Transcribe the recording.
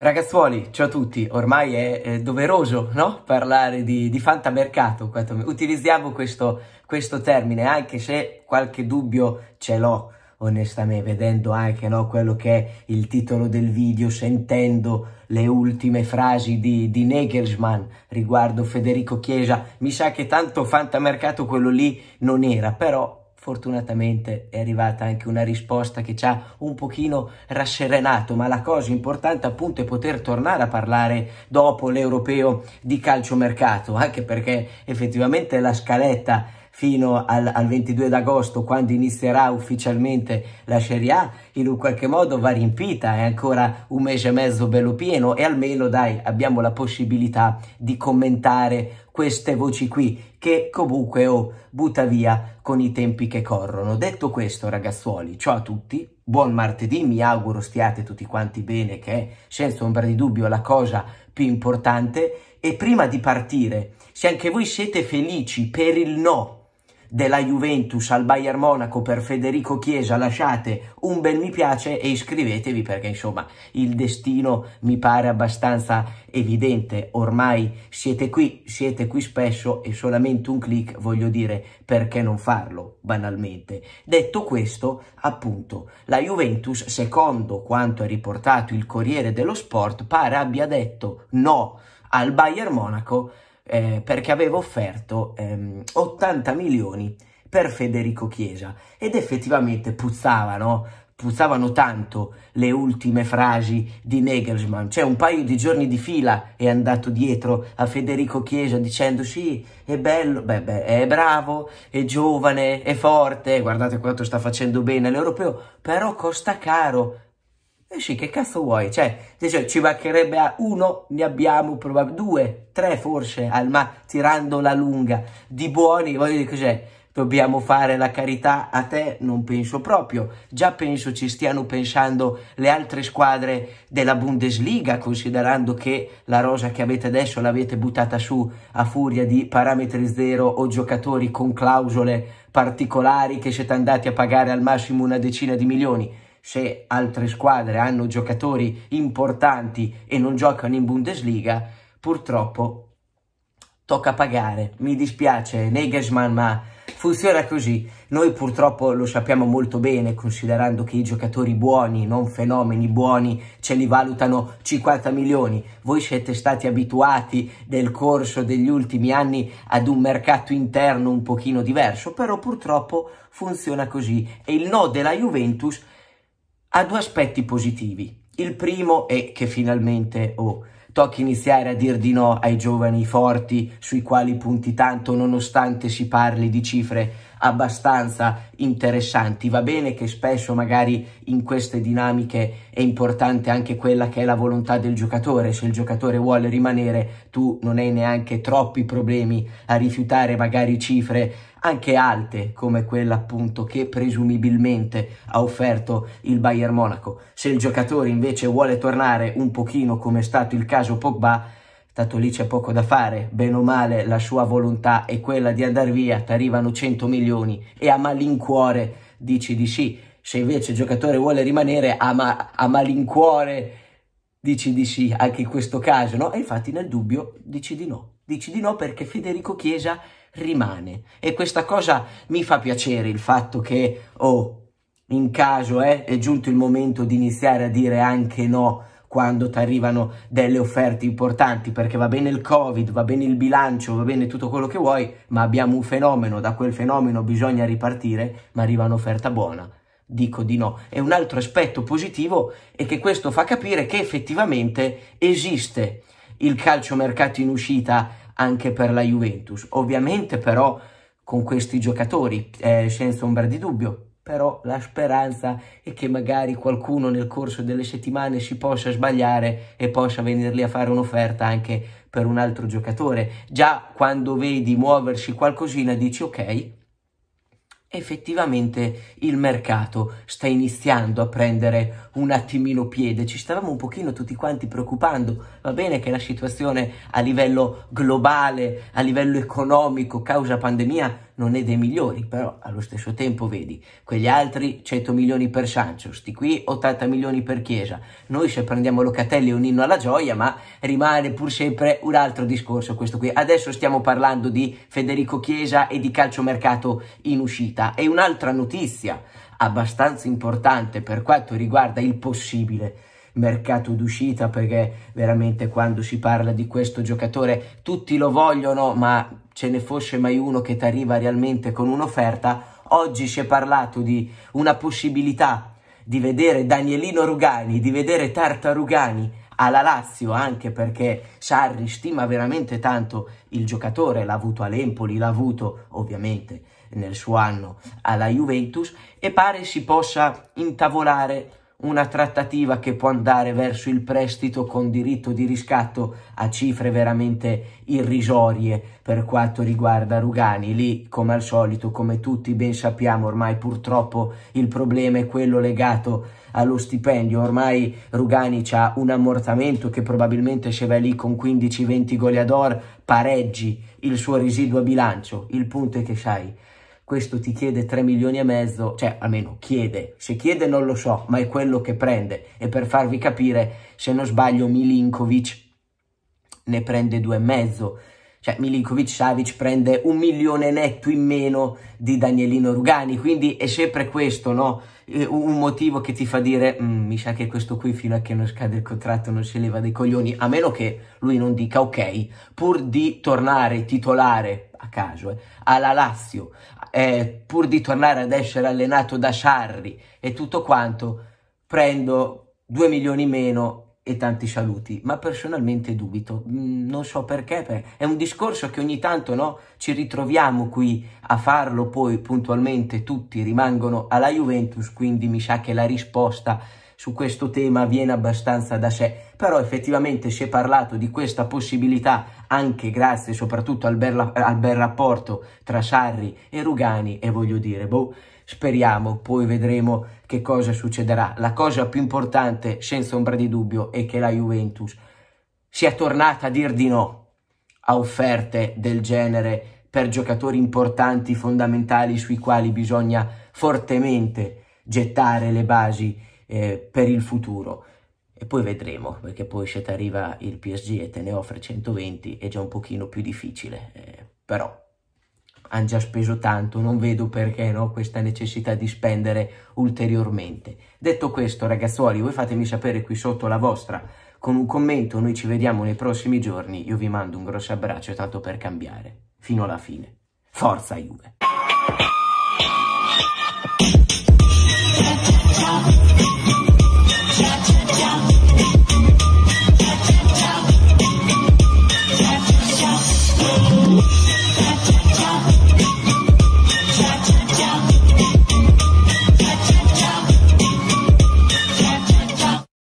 Ragazzuoli, ciao a tutti, ormai è, è doveroso no? parlare di, di fantamercato, utilizziamo questo, questo, termine anche se qualche dubbio ce l'ho onestamente, vedendo anche no, quello che è il titolo del video, sentendo le ultime frasi di, di Nagelsmann riguardo Federico Chiesa, mi sa che tanto fantamercato quello lì non era, però Fortunatamente è arrivata anche una risposta che ci ha un pochino rasserenato, ma la cosa importante appunto è poter tornare a parlare dopo l'europeo di calciomercato, anche perché effettivamente la scaletta fino al, al 22 d'agosto quando inizierà ufficialmente la Serie A in un qualche modo va riempita è ancora un mese e mezzo bello pieno e almeno dai abbiamo la possibilità di commentare queste voci qui che comunque oh, butta via con i tempi che corrono. Detto questo ragazzuoli, ciao a tutti, buon martedì, mi auguro stiate tutti quanti bene che è senza ombra di dubbio la cosa più importante e prima di partire se anche voi siete felici per il no della Juventus al Bayern Monaco per Federico Chiesa lasciate un bel mi piace e iscrivetevi perché insomma il destino mi pare abbastanza evidente ormai siete qui siete qui spesso e solamente un click voglio dire perché non farlo banalmente detto questo appunto la Juventus secondo quanto è riportato il Corriere dello Sport pare abbia detto no al Bayern Monaco eh, perché aveva offerto ehm, 80 milioni per Federico Chiesa ed effettivamente puzzavano, puzzavano tanto le ultime frasi di Nagelsmann, cioè un paio di giorni di fila è andato dietro a Federico Chiesa dicendo sì, è bello, beh, beh, è bravo, è giovane, è forte, guardate quanto sta facendo bene all'europeo, però costa caro, e sì, che cazzo vuoi? Cioè, cioè, ci mancherebbe a uno, ne abbiamo probabilmente due, tre forse, al ma tirando la lunga, di buoni, voglio dire cos'è? Dobbiamo fare la carità a te? Non penso proprio. Già penso ci stiano pensando le altre squadre della Bundesliga, considerando che la rosa che avete adesso l'avete buttata su a furia di parametri zero o giocatori con clausole particolari che siete andati a pagare al massimo una decina di milioni se altre squadre hanno giocatori importanti e non giocano in Bundesliga, purtroppo tocca pagare. Mi dispiace, Negasman, ma funziona così. Noi purtroppo lo sappiamo molto bene, considerando che i giocatori buoni, non fenomeni buoni, ce li valutano 50 milioni. Voi siete stati abituati nel corso degli ultimi anni ad un mercato interno un pochino diverso, però purtroppo funziona così. E il no della Juventus è ha due aspetti positivi. Il primo è che finalmente oh, tocca iniziare a dir di no ai giovani forti sui quali punti tanto nonostante si parli di cifre abbastanza interessanti. Va bene che spesso magari in queste dinamiche è importante anche quella che è la volontà del giocatore, se il giocatore vuole rimanere tu non hai neanche troppi problemi a rifiutare magari cifre anche alte come quella appunto che presumibilmente ha offerto il Bayern Monaco. Se il giocatore invece vuole tornare un pochino come è stato il caso Pogba, Tanto lì c'è poco da fare, bene o male la sua volontà è quella di andare via, ti arrivano 100 milioni e a malincuore dici di sì. Se invece il giocatore vuole rimanere a, ma a malincuore dici di sì, anche in questo caso, no? E infatti nel dubbio dici di no. Dici di no perché Federico Chiesa rimane. E questa cosa mi fa piacere, il fatto che, oh, in caso eh, è giunto il momento di iniziare a dire anche no quando ti arrivano delle offerte importanti, perché va bene il Covid, va bene il bilancio, va bene tutto quello che vuoi, ma abbiamo un fenomeno, da quel fenomeno bisogna ripartire, ma arriva un'offerta buona. Dico di no. E un altro aspetto positivo è che questo fa capire che effettivamente esiste il calciomercato in uscita anche per la Juventus. Ovviamente però con questi giocatori, eh, senza ombra di dubbio, però la speranza è che magari qualcuno nel corso delle settimane si possa sbagliare e possa venirli a fare un'offerta anche per un altro giocatore. Già quando vedi muoversi qualcosina dici ok, effettivamente il mercato sta iniziando a prendere un attimino piede, ci stavamo un pochino tutti quanti preoccupando, va bene che la situazione a livello globale, a livello economico, causa pandemia, non è dei migliori, però allo stesso tempo vedi, quegli altri 100 milioni per Sancho, sti qui 80 milioni per Chiesa. Noi se prendiamo Locatelli è un inno alla gioia, ma rimane pur sempre un altro discorso questo qui. Adesso stiamo parlando di Federico Chiesa e di calciomercato in uscita. E un'altra notizia abbastanza importante per quanto riguarda il possibile mercato d'uscita perché veramente quando si parla di questo giocatore tutti lo vogliono ma ce ne fosse mai uno che ti arriva realmente con un'offerta. Oggi si è parlato di una possibilità di vedere Danielino Rugani, di vedere Tartarugani alla Lazio, anche perché Sarri stima veramente tanto il giocatore, l'ha avuto all'Empoli, l'ha avuto ovviamente nel suo anno alla Juventus e pare si possa intavolare una trattativa che può andare verso il prestito con diritto di riscatto a cifre veramente irrisorie per quanto riguarda Rugani. Lì, come al solito, come tutti ben sappiamo, ormai purtroppo il problema è quello legato allo stipendio. Ormai Rugani ha un ammortamento che probabilmente se vai lì con 15-20 goleador pareggi il suo residuo a bilancio. Il punto è che sai questo ti chiede 3 milioni e mezzo, cioè almeno chiede, se chiede non lo so, ma è quello che prende. E per farvi capire, se non sbaglio, Milinkovic ne prende 2,5. Cioè Milinkovic Savic prende un milione netto in meno di Danielino Rugani, quindi è sempre questo, no? Eh, un motivo che ti fa dire, mm, mi sa che questo qui fino a che non scade il contratto non si leva dei coglioni, a meno che lui non dica ok, pur di tornare titolare a caso, eh, alla Lazio, eh, pur di tornare ad essere allenato da Sarri e tutto quanto, prendo 2 milioni meno e tanti saluti, ma personalmente dubito, mm, non so perché, è un discorso che ogni tanto no, ci ritroviamo qui a farlo, poi puntualmente tutti rimangono alla Juventus, quindi mi sa che la risposta è su questo tema viene abbastanza da sé, però effettivamente si è parlato di questa possibilità anche grazie soprattutto al bel, al bel rapporto tra Sarri e Rugani e voglio dire, boh, speriamo, poi vedremo che cosa succederà. La cosa più importante, senza ombra di dubbio, è che la Juventus sia tornata a dir di no a offerte del genere per giocatori importanti, fondamentali, sui quali bisogna fortemente gettare le basi eh, per il futuro. E poi vedremo, perché poi se ti arriva il PSG e te ne offre 120 è già un pochino più difficile, eh, però hanno già speso tanto, non vedo perché no, questa necessità di spendere ulteriormente. Detto questo, ragazzuoli, voi fatemi sapere qui sotto la vostra con un commento, noi ci vediamo nei prossimi giorni, io vi mando un grosso abbraccio tanto per cambiare, fino alla fine. Forza Juve! cha cha cha cha